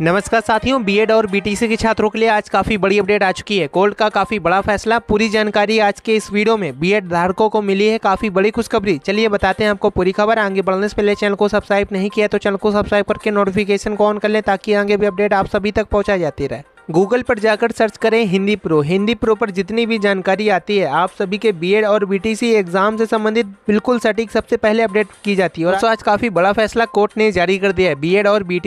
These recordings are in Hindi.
नमस्कार साथियों बीएड और बीटीसी के छात्रों के लिए आज काफ़ी बड़ी अपडेट आ चुकी है कोर्ट का काफ़ी बड़ा फैसला पूरी जानकारी आज के इस वीडियो में बीएड धारकों को मिली है काफ़ी बड़ी खुशखबरी चलिए बताते हैं आपको पूरी खबर आगे बढ़ने से पहले चैनल को सब्सक्राइब नहीं किया तो चैनल को सब्सक्राइब करके नोटिफिकेशन को ऑन कर लें ताकि आगे भी अपडेट आप सभी तक पहुँचा जाती रहे गूगल पर जाकर सर्च करें हिंदी प्रो हिंदी प्रो पर जितनी भी जानकारी आती है आप सभी के बी और बी एग्जाम से संबंधित बिल्कुल सटीक सबसे पहले अपडेट की जाती है और आज काफ़ी बड़ा फैसला कोर्ट ने जारी कर दिया है बी और बी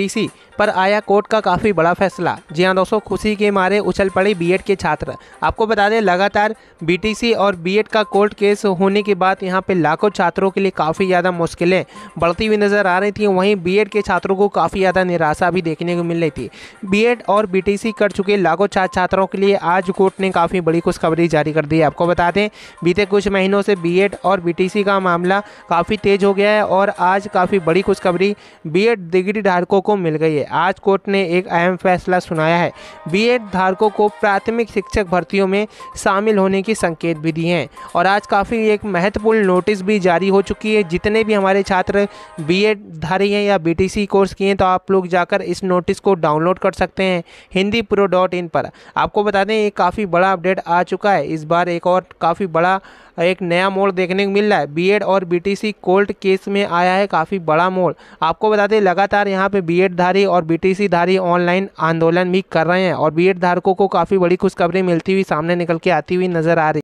पर आया कोर्ट का काफ़ी बड़ा फैसला जी हाँ दोस्तों खुशी के मारे उछल पड़े बी के छात्र आपको बता दें लगातार बी और बी का कोर्ट केस होने के बाद यहाँ पे लाखों छात्रों के लिए काफ़ी ज़्यादा मुश्किलें बढ़ती हुई नज़र आ रही थी वहीं बी के छात्रों को काफ़ी ज़्यादा निराशा भी देखने को मिल रही थी बी और बी का कर चुके लाखों छात्र छात्राओं के लिए आज कोर्ट ने काफ़ी बड़ी खुशखबरी जारी कर दी है आपको बता दें बीते कुछ महीनों से बी और बी का मामला काफ़ी तेज हो गया है और आज काफ़ी बड़ी खुशखबरी बी एड डिग्री धारकों को मिल गई है आज कोर्ट ने एक अहम फैसला सुनाया है बीएड धारकों को प्राथमिक शिक्षक भर्तियों में शामिल होने की संकेत भी दिए हैं और आज काफ़ी एक महत्वपूर्ण नोटिस भी जारी हो चुकी है जितने भी हमारे छात्र बीएड धारी हैं या बी कोर्स किए हैं तो आप लोग जाकर इस नोटिस को डाउनलोड कर सकते हैं हिंदी विप्रो डॉट इन पर आपको बता दें एक काफ़ी बड़ा अपडेट आ चुका है इस बार एक और काफ़ी बड़ा एक नया मोड़ देखने को मिल रहा है बीएड और बीटीसी कोल्ड केस में आया है काफ़ी बड़ा मोड़ आपको बता दें लगातार यहाँ पे बीएड धारी और बीटीसी धारी ऑनलाइन आंदोलन भी कर रहे हैं और बीएड धारकों को काफ़ी बड़ी खुशखबरी मिलती हुई सामने निकल के आती हुई नज़र आ रही